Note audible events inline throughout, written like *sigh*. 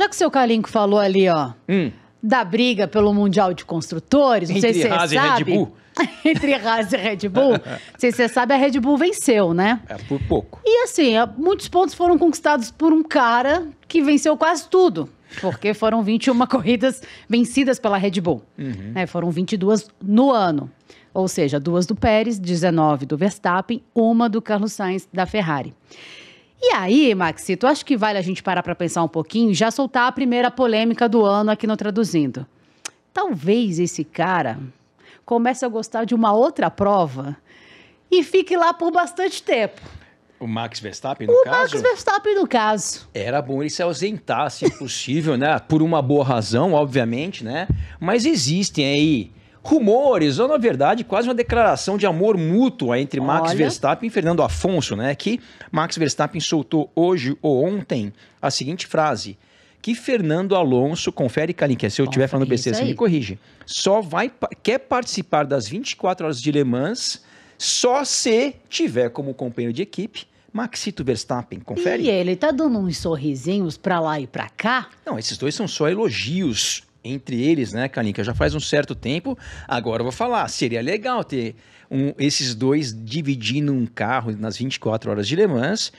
Já que o seu Calinco falou ali, ó, Hum. da briga pelo Mundial de Construtores, não sei Entre se você Haas e Red Bull. *laughs* Entre Haas e Red Bull. *laughs* não sei se você sabe, a Red Bull venceu, né? É por pouco. E assim, muitos pontos foram conquistados por um cara que venceu quase tudo. Porque foram 21 corridas vencidas pela Red Bull. Uhum. né? Foram 22 no ano. Ou seja, duas do Pérez, 19 do Verstappen, uma do Carlos Sainz da Ferrari. E aí, Maxi? Tu acho que vale a gente parar para pensar um pouquinho e já soltar a primeira polêmica do ano aqui no Traduzindo. Talvez esse cara comece a gostar de uma outra prova e fique lá por bastante tempo. O Max Verstappen, no o caso? O Max Verstappen, no caso. Era bom ele se ausentar, se possível, né? Por uma boa razão, obviamente, né? Mas existem aí rumores, ou na verdade quase uma declaração de amor mútuo entre Max Olha. Verstappen e Fernando Afonso, né? Que Max Verstappen soltou hoje ou ontem a seguinte frase: que Fernando Alonso, confere, é se eu estiver falando besteira, você me corrige. Só vai quer participar das 24 horas de Le Mans só se tiver como companheiro de equipe Maxito Verstappen, confere. E ele tá dando uns sorrisinhos para lá e para cá? Não, esses dois são só elogios entre eles, né, Kalinka, já faz um certo tempo. Agora eu vou falar, seria legal ter um, esses dois dividindo um carro nas 24 horas de Le Mans.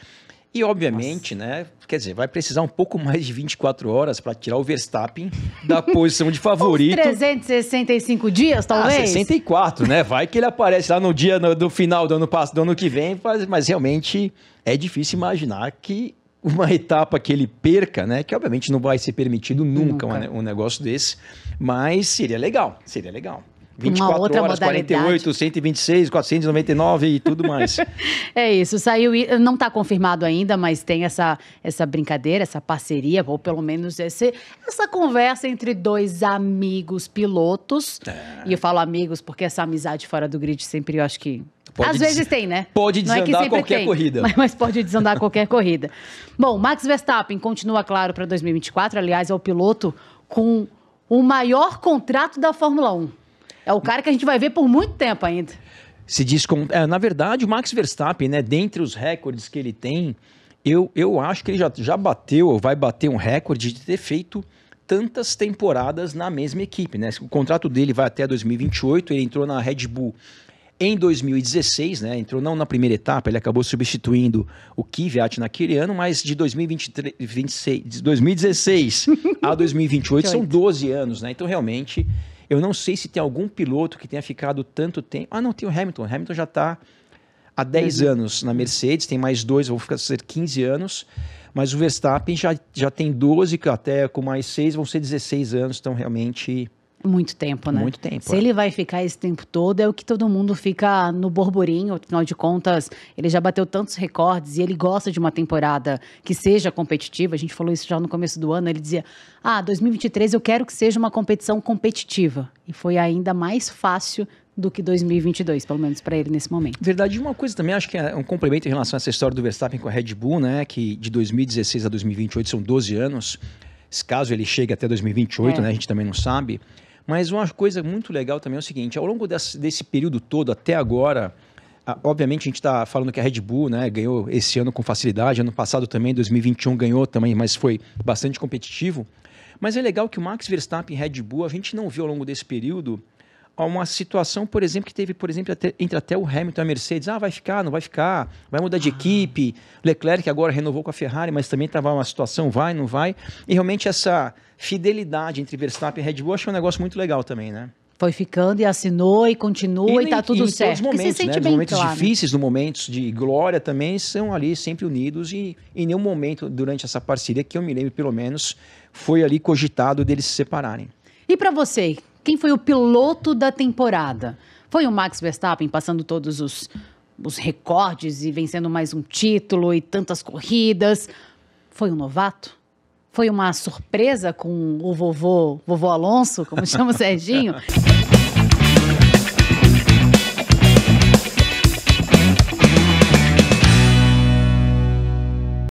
E obviamente, Nossa. né? Quer dizer, vai precisar um pouco mais de 24 horas para tirar o Verstappen da posição de *laughs* favorito. 365 dias, ah, talvez? Ah, 64, né? Vai que ele aparece lá no dia no, do final do ano passado, do ano que vem, mas, mas realmente é difícil imaginar que uma etapa que ele perca, né? Que obviamente não vai ser permitido nunca, nunca. Um, um, negócio desse, mas seria legal, seria legal. 24 uma outra horas, modalidade. 48, 126, 499 e tudo mais. *laughs* é isso, saiu, não está confirmado ainda, mas tem essa, essa brincadeira, essa parceria, ou pelo menos esse, essa conversa entre dois amigos pilotos. É. E eu falo amigos porque essa amizade fora do grid sempre eu acho que Pode Às des... vezes tem, né? Pode é desandar é qualquer tem, corrida. Mas, mas, pode desandar qualquer corrida. Bom, Max Verstappen continua, claro, para 2024. Aliás, é o piloto com o maior contrato da Fórmula 1. É o cara que a gente vai ver por muito tempo ainda. Se diz com... É, na verdade, o Max Verstappen, né, dentre os recordes que ele tem, eu, eu acho que ele já, já bateu, ou vai bater um recorde de ter feito tantas temporadas na mesma equipe, né? O contrato dele vai até 2028, ele entrou na Red Bull em 2016, né, entrou não na primeira etapa, ele acabou substituindo o Kvyat naquele ano, mas de 2023, 26, 2016 a 2028 são 12 anos, né? Então realmente eu não sei se tem algum piloto que tenha ficado tanto tempo. Ah, não, tem o Hamilton. O Hamilton já está há 10 uhum. anos na Mercedes, tem mais dois, vão ficar ser 15 anos. Mas o Verstappen já, já tem 12, até com mais seis vão ser 16 anos. Então, realmente, muito tempo, né? Muito tempo. Se é. ele vai ficar esse tempo todo, é o que todo mundo fica no borburinho, afinal de contas, ele já bateu tantos recordes e ele gosta de uma temporada que seja competitiva. A gente falou isso já no começo do ano, ele dizia: "Ah, 2023 eu quero que seja uma competição competitiva". E foi ainda mais fácil do que 2022, pelo menos para ele nesse momento. Verdade, uma coisa também, acho que é um complemento em relação a essa história do Verstappen com a Red Bull, né, que de 2016 a 2028 são 12 anos. Caso ele chegue até 2028, é. né, a gente também não sabe. Mas uma coisa muito legal também é o seguinte: ao longo desse, desse período todo até agora, obviamente a gente está falando que a Red Bull né, ganhou esse ano com facilidade, ano passado também, 2021 ganhou também, mas foi bastante competitivo. Mas é legal que o Max Verstappen e Red Bull a gente não viu ao longo desse período a uma situação, por exemplo, que teve, por exemplo, até, entre até o Hamilton e a Mercedes. Ah, vai ficar, não vai ficar, vai mudar de ah. equipe. Leclerc agora renovou com a Ferrari, mas também estava uma situação, vai, não vai. E realmente essa fidelidade entre Verstappen e Red Bull, acho um negócio muito legal também, né? foi ficando e assinou e continua e, e tá tudo e certo. Os momentos, sente né? Nos momentos claro. difíceis, nos momentos de glória também são ali sempre unidos e em nenhum momento durante essa parceria que eu me lembro pelo menos foi ali cogitado deles se separarem. E para você, quem foi o piloto da temporada? Foi o Max Verstappen passando todos os, os recordes e vencendo mais um título e tantas corridas? Foi um novato? Foi uma surpresa com o vovô, vovô Alonso, como chama o *laughs* Serginho?